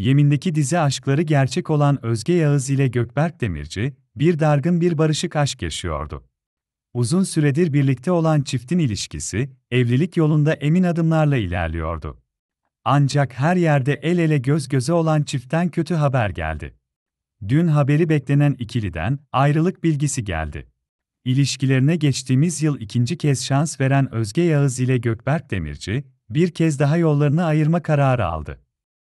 Yemindeki dizi aşkları gerçek olan Özge Yağız ile Gökberk Demirci, bir dargın bir barışık aşk yaşıyordu. Uzun süredir birlikte olan çiftin ilişkisi, evlilik yolunda emin adımlarla ilerliyordu. Ancak her yerde el ele göz göze olan çiftten kötü haber geldi. Dün haberi beklenen ikiliden ayrılık bilgisi geldi. İlişkilerine geçtiğimiz yıl ikinci kez şans veren Özge Yağız ile Gökberk Demirci, bir kez daha yollarını ayırma kararı aldı.